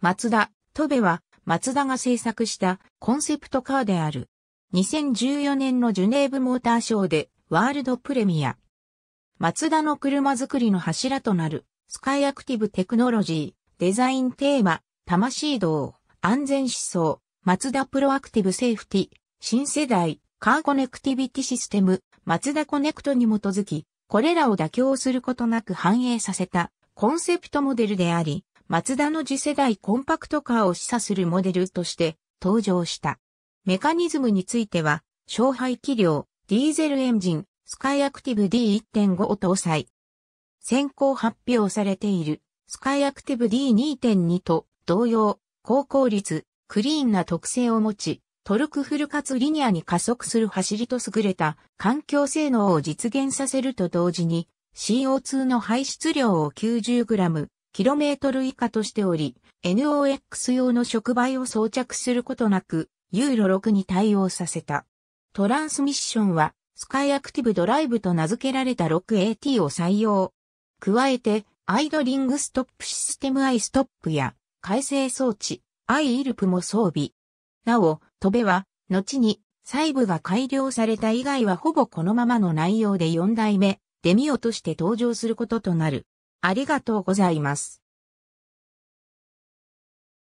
松田、戸部は、松田が制作したコンセプトカーである。2014年のジュネーブモーターショーでワールドプレミア。松田の車作りの柱となるスカイアクティブテクノロジー、デザインテーマ、魂道、安全思想、松田プロアクティブセーフティ、新世代、カーコネクティビティシステム、松田コネクトに基づき、これらを妥協することなく反映させたコンセプトモデルであり、マツダの次世代コンパクトカーを示唆するモデルとして登場した。メカニズムについては、小排気量、ディーゼルエンジン、スカイアクティブ D1.5 を搭載。先行発表されている、スカイアクティブ D2.2 と同様、高効率、クリーンな特性を持ち、トルクフルかつリニアに加速する走りと優れた環境性能を実現させると同時に、CO2 の排出量を 90g、キロメートル以下としており、NOX 用の触媒を装着することなく、ユーロ6に対応させた。トランスミッションは、スカイアクティブドライブと名付けられた 6AT を採用。加えて、アイドリングストップシステムアイストップや、改正装置、アイイルプも装備。なお、トベは、後に、細部が改良された以外はほぼこのままの内容で4代目、デミオとして登場することとなる。ありがとうございます。